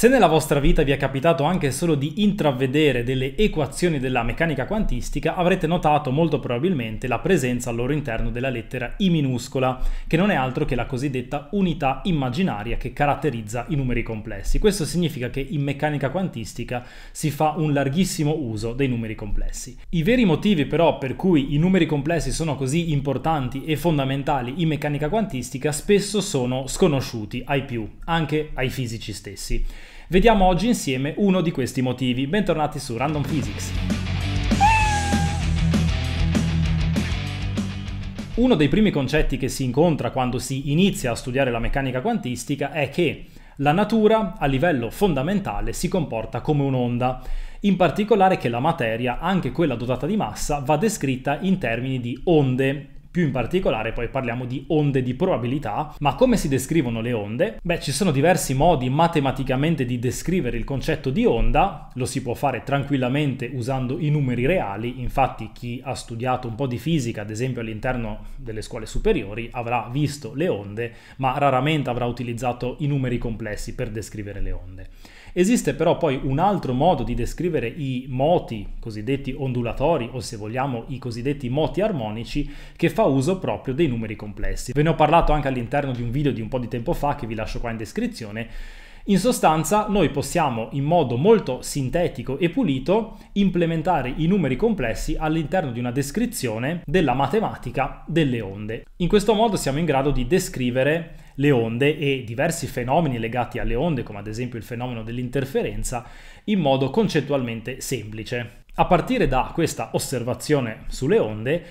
Se nella vostra vita vi è capitato anche solo di intravedere delle equazioni della meccanica quantistica, avrete notato molto probabilmente la presenza al loro interno della lettera I minuscola, che non è altro che la cosiddetta unità immaginaria che caratterizza i numeri complessi. Questo significa che in meccanica quantistica si fa un larghissimo uso dei numeri complessi. I veri motivi però per cui i numeri complessi sono così importanti e fondamentali in meccanica quantistica spesso sono sconosciuti ai più, anche ai fisici stessi. Vediamo oggi insieme uno di questi motivi. Bentornati su Random Physics. Uno dei primi concetti che si incontra quando si inizia a studiare la meccanica quantistica è che la natura a livello fondamentale si comporta come un'onda, in particolare che la materia, anche quella dotata di massa, va descritta in termini di onde più in particolare poi parliamo di onde di probabilità, ma come si descrivono le onde? Beh, ci sono diversi modi matematicamente di descrivere il concetto di onda, lo si può fare tranquillamente usando i numeri reali, infatti chi ha studiato un po' di fisica, ad esempio all'interno delle scuole superiori, avrà visto le onde, ma raramente avrà utilizzato i numeri complessi per descrivere le onde. Esiste però poi un altro modo di descrivere i moti cosiddetti ondulatori o se vogliamo i cosiddetti moti armonici che fa uso proprio dei numeri complessi. Ve ne ho parlato anche all'interno di un video di un po' di tempo fa che vi lascio qua in descrizione. In sostanza noi possiamo in modo molto sintetico e pulito implementare i numeri complessi all'interno di una descrizione della matematica delle onde. In questo modo siamo in grado di descrivere le onde e diversi fenomeni legati alle onde, come ad esempio il fenomeno dell'interferenza, in modo concettualmente semplice. A partire da questa osservazione sulle onde,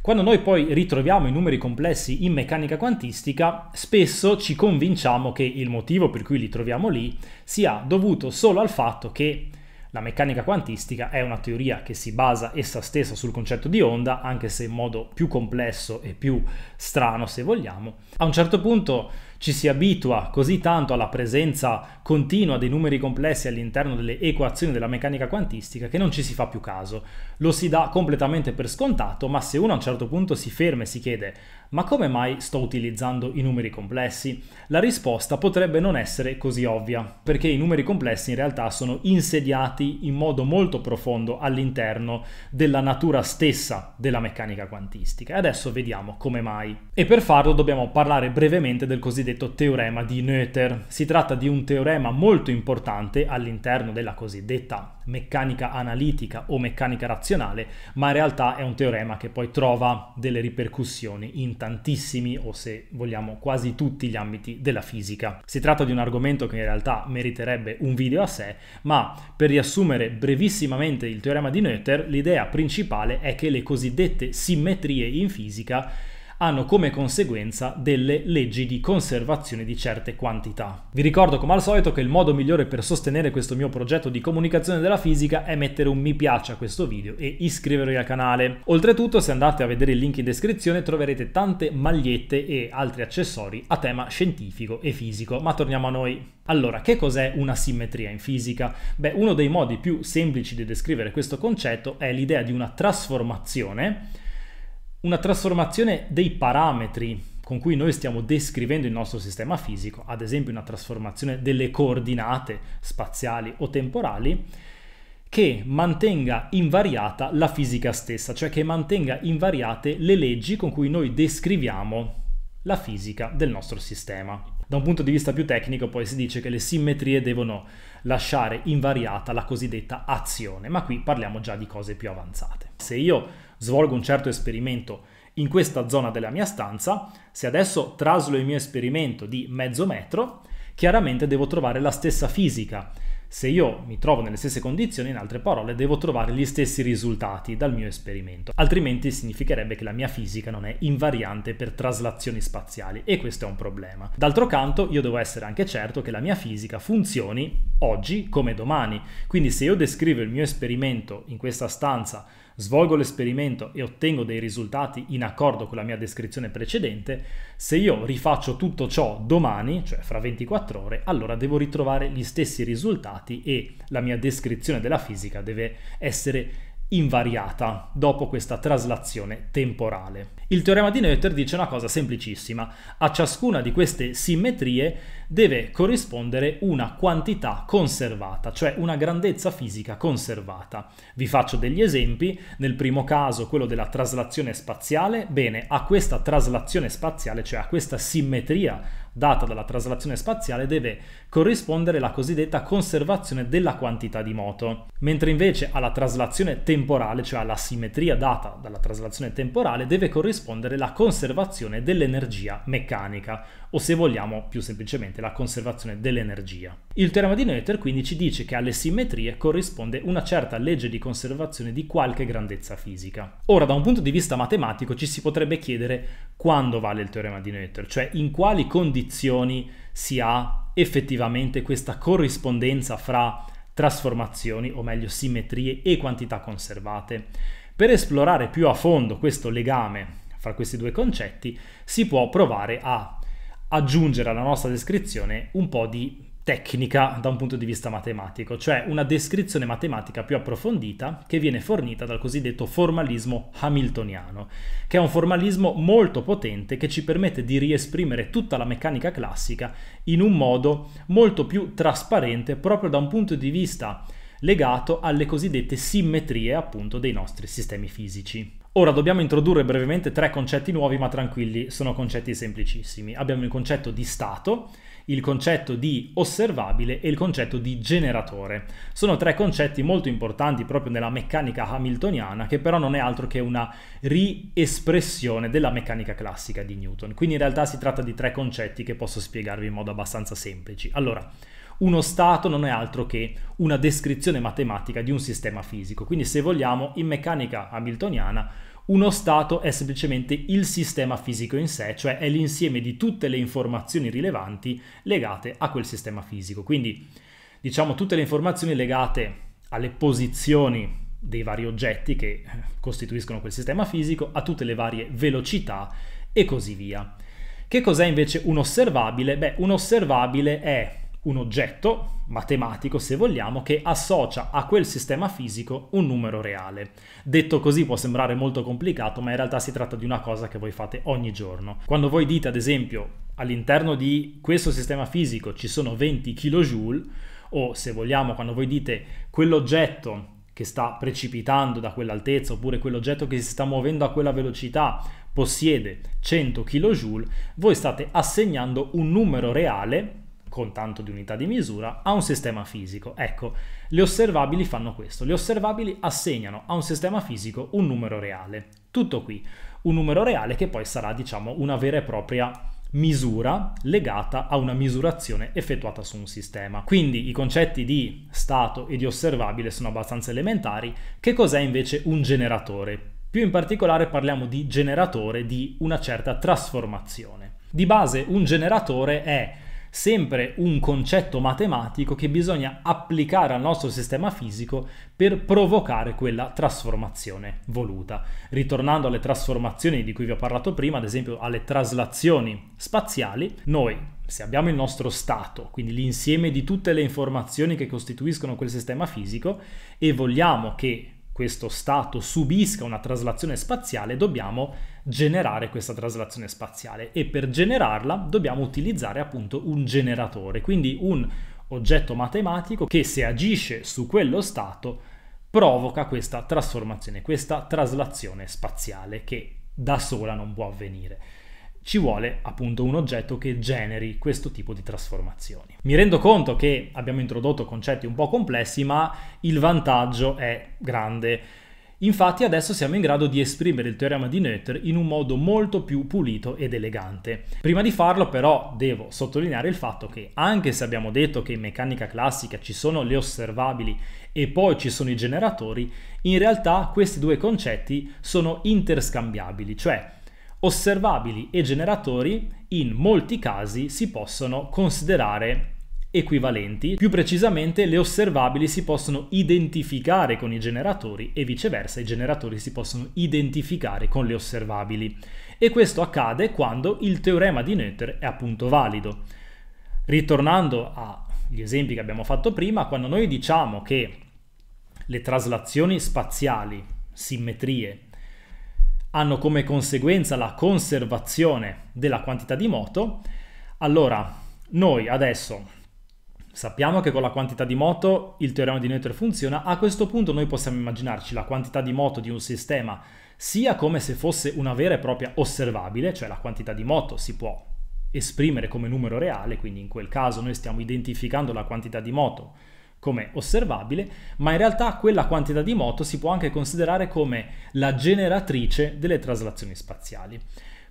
quando noi poi ritroviamo i numeri complessi in meccanica quantistica, spesso ci convinciamo che il motivo per cui li troviamo lì sia dovuto solo al fatto che la meccanica quantistica è una teoria che si basa essa stessa sul concetto di onda, anche se in modo più complesso e più strano se vogliamo. A un certo punto ci si abitua così tanto alla presenza continua dei numeri complessi all'interno delle equazioni della meccanica quantistica che non ci si fa più caso. Lo si dà completamente per scontato, ma se uno a un certo punto si ferma e si chiede ma come mai sto utilizzando i numeri complessi? La risposta potrebbe non essere così ovvia, perché i numeri complessi in realtà sono insediati in modo molto profondo all'interno della natura stessa della meccanica quantistica. E adesso vediamo come mai. E per farlo dobbiamo parlare brevemente del cosiddetto cosiddetto teorema di Noether. Si tratta di un teorema molto importante all'interno della cosiddetta meccanica analitica o meccanica razionale, ma in realtà è un teorema che poi trova delle ripercussioni in tantissimi o se vogliamo quasi tutti gli ambiti della fisica. Si tratta di un argomento che in realtà meriterebbe un video a sé, ma per riassumere brevissimamente il teorema di Noether, l'idea principale è che le cosiddette simmetrie in fisica hanno come conseguenza delle leggi di conservazione di certe quantità. Vi ricordo come al solito che il modo migliore per sostenere questo mio progetto di comunicazione della fisica è mettere un mi piace a questo video e iscrivervi al canale. Oltretutto se andate a vedere il link in descrizione troverete tante magliette e altri accessori a tema scientifico e fisico, ma torniamo a noi. Allora, che cos'è una simmetria in fisica? Beh, uno dei modi più semplici di descrivere questo concetto è l'idea di una trasformazione una trasformazione dei parametri con cui noi stiamo descrivendo il nostro sistema fisico, ad esempio una trasformazione delle coordinate spaziali o temporali, che mantenga invariata la fisica stessa, cioè che mantenga invariate le leggi con cui noi descriviamo la fisica del nostro sistema. Da un punto di vista più tecnico poi si dice che le simmetrie devono lasciare invariata la cosiddetta azione, ma qui parliamo già di cose più avanzate. Se io svolgo un certo esperimento in questa zona della mia stanza, se adesso traslo il mio esperimento di mezzo metro, chiaramente devo trovare la stessa fisica. Se io mi trovo nelle stesse condizioni, in altre parole, devo trovare gli stessi risultati dal mio esperimento, altrimenti significherebbe che la mia fisica non è invariante per traslazioni spaziali e questo è un problema. D'altro canto, io devo essere anche certo che la mia fisica funzioni oggi come domani, quindi se io descrivo il mio esperimento in questa stanza svolgo l'esperimento e ottengo dei risultati in accordo con la mia descrizione precedente, se io rifaccio tutto ciò domani, cioè fra 24 ore, allora devo ritrovare gli stessi risultati e la mia descrizione della fisica deve essere invariata dopo questa traslazione temporale. Il teorema di Noether dice una cosa semplicissima, a ciascuna di queste simmetrie deve corrispondere una quantità conservata, cioè una grandezza fisica conservata. Vi faccio degli esempi, nel primo caso quello della traslazione spaziale, bene, a questa traslazione spaziale, cioè a questa simmetria data dalla traslazione spaziale deve corrispondere la cosiddetta conservazione della quantità di moto, mentre invece alla traslazione temporale, cioè alla simmetria data dalla traslazione temporale, deve corrispondere la conservazione dell'energia meccanica, o se vogliamo più semplicemente la conservazione dell'energia. Il teorema di Noether quindi ci dice che alle simmetrie corrisponde una certa legge di conservazione di qualche grandezza fisica. Ora, da un punto di vista matematico ci si potrebbe chiedere quando vale il teorema di Noether, cioè in quali condizioni si ha effettivamente questa corrispondenza fra trasformazioni, o meglio simmetrie e quantità conservate. Per esplorare più a fondo questo legame fra questi due concetti si può provare a aggiungere alla nostra descrizione un po' di tecnica da un punto di vista matematico, cioè una descrizione matematica più approfondita che viene fornita dal cosiddetto formalismo hamiltoniano, che è un formalismo molto potente che ci permette di riesprimere tutta la meccanica classica in un modo molto più trasparente proprio da un punto di vista legato alle cosiddette simmetrie appunto dei nostri sistemi fisici. Ora dobbiamo introdurre brevemente tre concetti nuovi, ma tranquilli, sono concetti semplicissimi. Abbiamo il concetto di stato, il concetto di osservabile e il concetto di generatore. Sono tre concetti molto importanti proprio nella meccanica hamiltoniana, che però non è altro che una riespressione della meccanica classica di Newton. Quindi in realtà si tratta di tre concetti che posso spiegarvi in modo abbastanza semplice. Allora, uno stato non è altro che una descrizione matematica di un sistema fisico. Quindi se vogliamo, in meccanica hamiltoniana, uno stato è semplicemente il sistema fisico in sé, cioè è l'insieme di tutte le informazioni rilevanti legate a quel sistema fisico. Quindi diciamo tutte le informazioni legate alle posizioni dei vari oggetti che costituiscono quel sistema fisico, a tutte le varie velocità e così via. Che cos'è invece un osservabile? Beh, un osservabile è un oggetto matematico, se vogliamo, che associa a quel sistema fisico un numero reale. Detto così può sembrare molto complicato, ma in realtà si tratta di una cosa che voi fate ogni giorno. Quando voi dite, ad esempio, all'interno di questo sistema fisico ci sono 20 kJ, o se vogliamo, quando voi dite quell'oggetto che sta precipitando da quell'altezza oppure quell'oggetto che si sta muovendo a quella velocità possiede 100 kJ, voi state assegnando un numero reale con tanto di unità di misura, a un sistema fisico. Ecco, le osservabili fanno questo. Le osservabili assegnano a un sistema fisico un numero reale. Tutto qui. Un numero reale che poi sarà, diciamo, una vera e propria misura legata a una misurazione effettuata su un sistema. Quindi i concetti di stato e di osservabile sono abbastanza elementari. Che cos'è invece un generatore? Più in particolare parliamo di generatore di una certa trasformazione. Di base un generatore è sempre un concetto matematico che bisogna applicare al nostro sistema fisico per provocare quella trasformazione voluta. Ritornando alle trasformazioni di cui vi ho parlato prima, ad esempio alle traslazioni spaziali, noi se abbiamo il nostro stato, quindi l'insieme di tutte le informazioni che costituiscono quel sistema fisico, e vogliamo che questo stato subisca una traslazione spaziale, dobbiamo generare questa traslazione spaziale e per generarla dobbiamo utilizzare appunto un generatore, quindi un oggetto matematico che se agisce su quello stato provoca questa trasformazione, questa traslazione spaziale che da sola non può avvenire ci vuole appunto un oggetto che generi questo tipo di trasformazioni. Mi rendo conto che abbiamo introdotto concetti un po' complessi, ma il vantaggio è grande. Infatti adesso siamo in grado di esprimere il teorema di Noether in un modo molto più pulito ed elegante. Prima di farlo però devo sottolineare il fatto che anche se abbiamo detto che in meccanica classica ci sono le osservabili e poi ci sono i generatori, in realtà questi due concetti sono interscambiabili, cioè osservabili e generatori in molti casi si possono considerare equivalenti. Più precisamente le osservabili si possono identificare con i generatori e viceversa i generatori si possono identificare con le osservabili. E questo accade quando il teorema di Noether è appunto valido. Ritornando agli esempi che abbiamo fatto prima, quando noi diciamo che le traslazioni spaziali, simmetrie, hanno come conseguenza la conservazione della quantità di moto, allora noi adesso sappiamo che con la quantità di moto il teorema di Noether funziona, a questo punto noi possiamo immaginarci la quantità di moto di un sistema sia come se fosse una vera e propria osservabile, cioè la quantità di moto si può esprimere come numero reale, quindi in quel caso noi stiamo identificando la quantità di moto come osservabile, ma in realtà quella quantità di moto si può anche considerare come la generatrice delle traslazioni spaziali.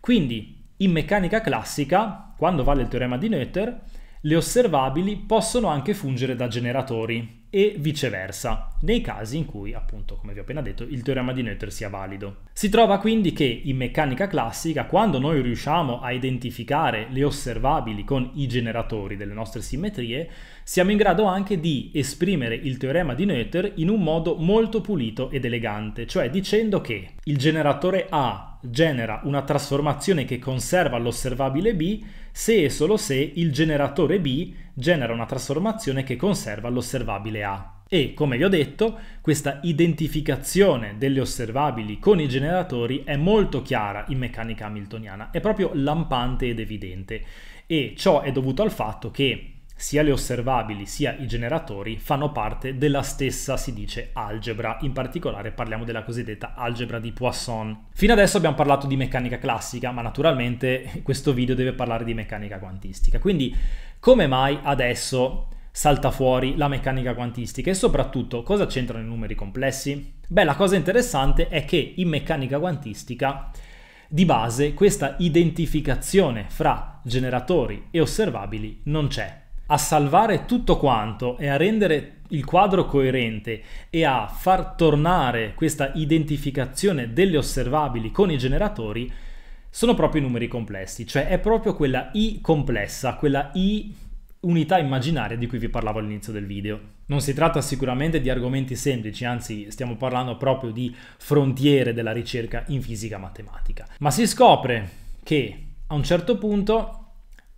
Quindi, in meccanica classica, quando vale il teorema di Noether, le osservabili possono anche fungere da generatori e viceversa, nei casi in cui, appunto, come vi ho appena detto, il teorema di Noether sia valido. Si trova quindi che in meccanica classica, quando noi riusciamo a identificare le osservabili con i generatori delle nostre simmetrie, siamo in grado anche di esprimere il teorema di Noether in un modo molto pulito ed elegante, cioè dicendo che il generatore A genera una trasformazione che conserva l'osservabile B se e solo se il generatore B genera una trasformazione che conserva l'osservabile A. E, come vi ho detto, questa identificazione delle osservabili con i generatori è molto chiara in meccanica hamiltoniana, è proprio lampante ed evidente. E ciò è dovuto al fatto che sia le osservabili sia i generatori fanno parte della stessa, si dice, algebra. In particolare parliamo della cosiddetta algebra di Poisson. Fino adesso abbiamo parlato di meccanica classica, ma naturalmente questo video deve parlare di meccanica quantistica. Quindi come mai adesso salta fuori la meccanica quantistica e soprattutto cosa c'entrano i numeri complessi? Beh, la cosa interessante è che in meccanica quantistica di base questa identificazione fra generatori e osservabili non c'è a salvare tutto quanto e a rendere il quadro coerente e a far tornare questa identificazione delle osservabili con i generatori sono proprio i numeri complessi, cioè è proprio quella I complessa, quella I unità immaginaria di cui vi parlavo all'inizio del video. Non si tratta sicuramente di argomenti semplici, anzi stiamo parlando proprio di frontiere della ricerca in fisica matematica, ma si scopre che a un certo punto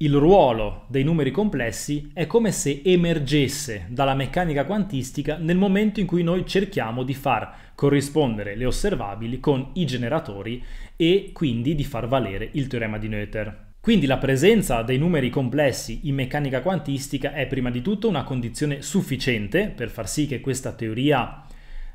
il ruolo dei numeri complessi è come se emergesse dalla meccanica quantistica nel momento in cui noi cerchiamo di far corrispondere le osservabili con i generatori e quindi di far valere il teorema di Noether. Quindi la presenza dei numeri complessi in meccanica quantistica è prima di tutto una condizione sufficiente per far sì che questa teoria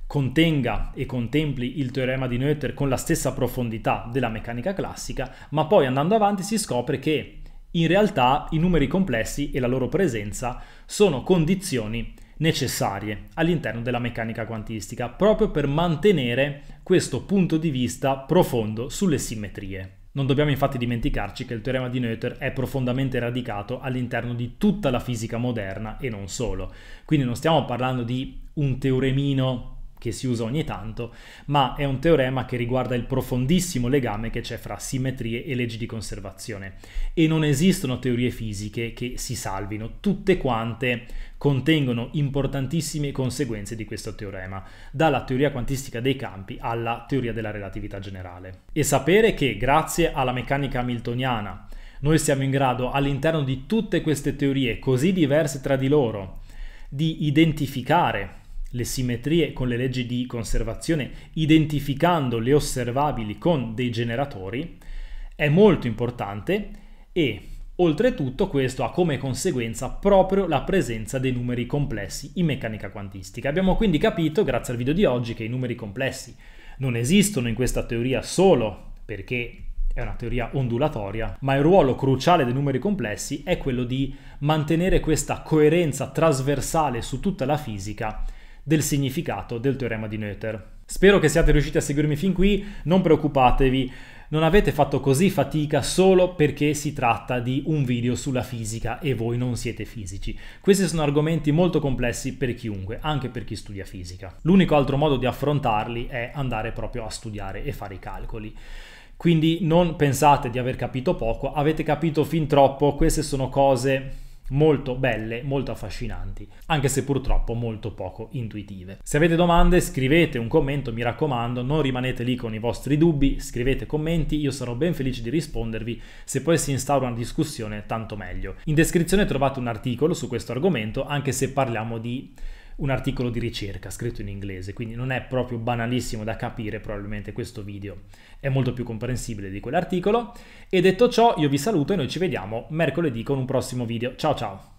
contenga e contempli il teorema di Noether con la stessa profondità della meccanica classica, ma poi andando avanti si scopre che in realtà i numeri complessi e la loro presenza sono condizioni necessarie all'interno della meccanica quantistica, proprio per mantenere questo punto di vista profondo sulle simmetrie. Non dobbiamo infatti dimenticarci che il teorema di Noether è profondamente radicato all'interno di tutta la fisica moderna e non solo. Quindi non stiamo parlando di un teoremino che si usa ogni tanto, ma è un teorema che riguarda il profondissimo legame che c'è fra simmetrie e leggi di conservazione. E non esistono teorie fisiche che si salvino, tutte quante contengono importantissime conseguenze di questo teorema, dalla teoria quantistica dei campi alla teoria della relatività generale. E sapere che grazie alla meccanica hamiltoniana noi siamo in grado all'interno di tutte queste teorie così diverse tra di loro di identificare le simmetrie con le leggi di conservazione identificando le osservabili con dei generatori è molto importante e oltretutto questo ha come conseguenza proprio la presenza dei numeri complessi in meccanica quantistica. Abbiamo quindi capito grazie al video di oggi che i numeri complessi non esistono in questa teoria solo perché è una teoria ondulatoria, ma il ruolo cruciale dei numeri complessi è quello di mantenere questa coerenza trasversale su tutta la fisica del significato del teorema di Noether. Spero che siate riusciti a seguirmi fin qui, non preoccupatevi, non avete fatto così fatica solo perché si tratta di un video sulla fisica e voi non siete fisici. Questi sono argomenti molto complessi per chiunque, anche per chi studia fisica. L'unico altro modo di affrontarli è andare proprio a studiare e fare i calcoli. Quindi non pensate di aver capito poco, avete capito fin troppo, queste sono cose molto belle, molto affascinanti, anche se purtroppo molto poco intuitive. Se avete domande scrivete un commento, mi raccomando, non rimanete lì con i vostri dubbi, scrivete commenti, io sarò ben felice di rispondervi, se poi si instaura una discussione tanto meglio. In descrizione trovate un articolo su questo argomento, anche se parliamo di un articolo di ricerca scritto in inglese, quindi non è proprio banalissimo da capire, probabilmente questo video è molto più comprensibile di quell'articolo. E detto ciò, io vi saluto e noi ci vediamo mercoledì con un prossimo video. Ciao ciao!